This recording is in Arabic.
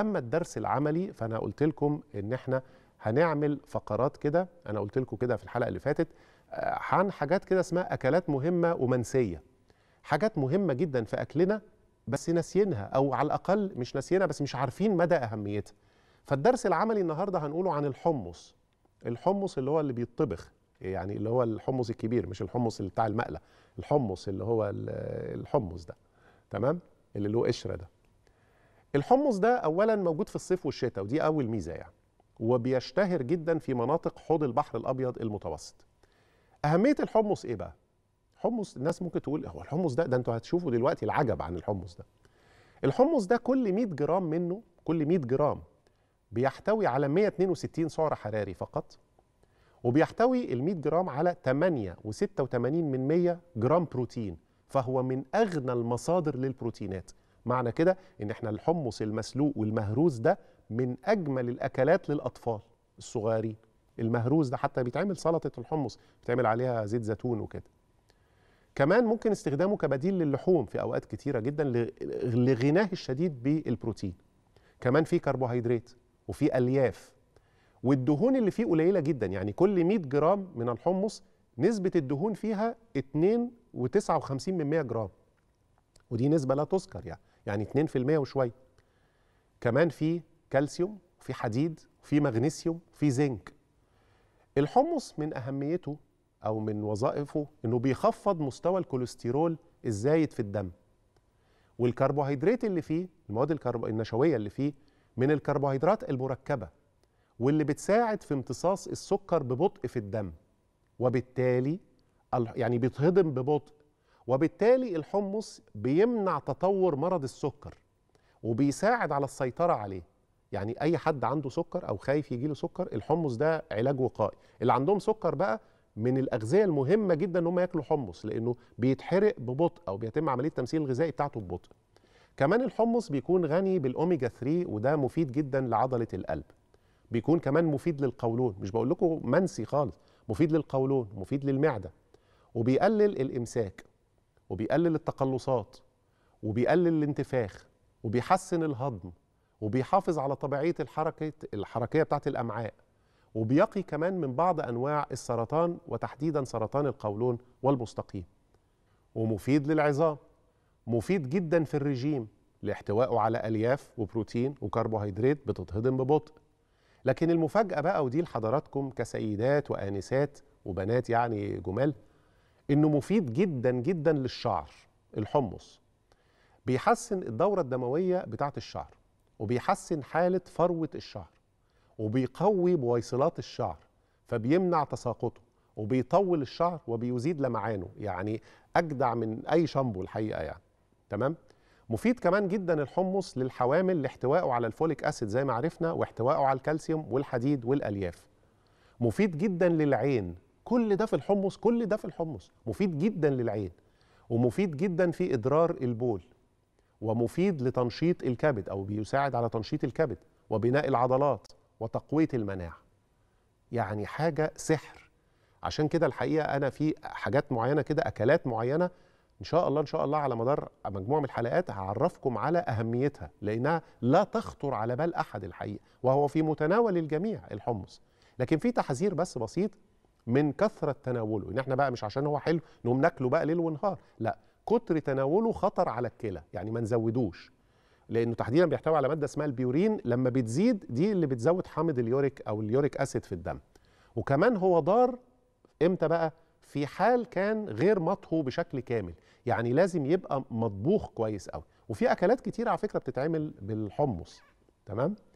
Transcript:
اما الدرس العملي فانا قلت لكم ان احنا هنعمل فقرات كده انا قلت لكم كده في الحلقه اللي فاتت آه، عن حاجات كده اسمها اكلات مهمه ومنسيه حاجات مهمه جدا في اكلنا بس ناسيينها او على الاقل مش ناسيينها بس مش عارفين مدى اهميتها فالدرس العملي النهارده هنقوله عن الحمص الحمص اللي هو اللي بيطبخ يعني اللي هو الحمص الكبير مش الحمص اللي بتاع المقله الحمص اللي هو الحمص ده تمام اللي له قشره ده الحمص ده اولا موجود في الصيف والشتاء ودي اول ميزه يعني وبيشتهر جدا في مناطق حوض البحر الابيض المتوسط اهميه الحمص ايه بقى حمص الناس ممكن تقول هو الحمص ده ده انتوا هتشوفوا دلوقتي العجب عن الحمص ده الحمص ده كل 100 جرام منه كل 100 جرام بيحتوي على 162 سعر حراري فقط وبيحتوي ال 100 جرام على 8.86 من 100 جرام بروتين فهو من اغنى المصادر للبروتينات معنى كده ان احنا الحمص المسلوق والمهروس ده من اجمل الاكلات للاطفال الصغيرين المهروس ده حتى بيتعمل سلطه الحمص بيتعمل عليها زيت زيتون وكده كمان ممكن استخدامه كبديل للحوم في اوقات كتيره جدا لغناه الشديد بالبروتين كمان فيه كربوهيدرات وفيه الياف والدهون اللي فيه قليله جدا يعني كل 100 جرام من الحمص نسبه الدهون فيها 2.59 من 100 جرام ودي نسبه لا تذكر يعني يعني 2% وشويه كمان في كالسيوم في حديد في مغنيسيوم في زنك الحمص من اهميته او من وظائفه انه بيخفض مستوى الكوليسترول الزايد في الدم والكربوهيدرات اللي فيه المواد الكرب... النشويه اللي فيه من الكربوهيدرات المركبه واللي بتساعد في امتصاص السكر ببطء في الدم وبالتالي يعني بيتهضم ببطء وبالتالي الحمص بيمنع تطور مرض السكر وبيساعد على السيطرة عليه يعني أي حد عنده سكر أو خايف يجيله سكر الحمص ده علاج وقائي اللي عندهم سكر بقى من الأغذية المهمة جدا إن هم ياكلوا حمص لأنه بيتحرق ببطء أو بيتم عملية التمثيل الغذائي بتاعته ببطء كمان الحمص بيكون غني بالأوميجا 3 وده مفيد جدا لعضلة القلب بيكون كمان مفيد للقولون مش بقول لكم منسي خالص مفيد للقولون مفيد للمعدة وبيقلل الإمساك وبيقلل التقلصات وبيقلل الانتفاخ وبيحسن الهضم وبيحافظ على طبيعيه الحركه الحركيه بتاعه الامعاء وبيقي كمان من بعض انواع السرطان وتحديدا سرطان القولون والمستقيم ومفيد للعظام مفيد جدا في الرجيم لاحتوائه على الياف وبروتين وكربوهيدرات بتتهضم ببطء لكن المفاجاه بقى ودي لحضراتكم كسيدات وانسات وبنات يعني جمال انه مفيد جدا جدا للشعر الحمص بيحسن الدوره الدمويه بتاعه الشعر وبيحسن حاله فروه الشعر وبيقوي بويصلات الشعر فبيمنع تساقطه وبيطول الشعر وبيزيد لمعانه يعني اجدع من اي شامبو الحقيقه يعني تمام مفيد كمان جدا الحمص للحوامل لاحتوائه على الفوليك اسيد زي ما عرفنا واحتوائه على الكالسيوم والحديد والالياف مفيد جدا للعين كل ده في الحمص كل ده في الحمص مفيد جدا للعين ومفيد جدا في إدرار البول ومفيد لتنشيط الكبد أو بيساعد على تنشيط الكبد وبناء العضلات وتقوية المناعة يعني حاجة سحر عشان كده الحقيقة أنا في حاجات معينة كده أكلات معينة إن شاء الله إن شاء الله على مدار مجموعة من الحلقات هعرفكم على أهميتها لأنها لا تخطر على بال أحد الحقيقة وهو في متناول الجميع الحمص لكن في تحذير بس بسيط من كثره تناوله ان احنا بقى مش عشان هو حلو نقوم ناكله بقى ليل ونهار لا كتر تناوله خطر على الكلى يعني ما نزودوش لانه تحديدا بيحتوي على ماده اسمها البيورين لما بتزيد دي اللي بتزود حامض اليوريك او اليوريك اسيد في الدم وكمان هو ضار امتى بقى في حال كان غير مطهو بشكل كامل يعني لازم يبقى مطبوخ كويس قوي وفي اكلات كتير على فكره بتتعمل بالحمص تمام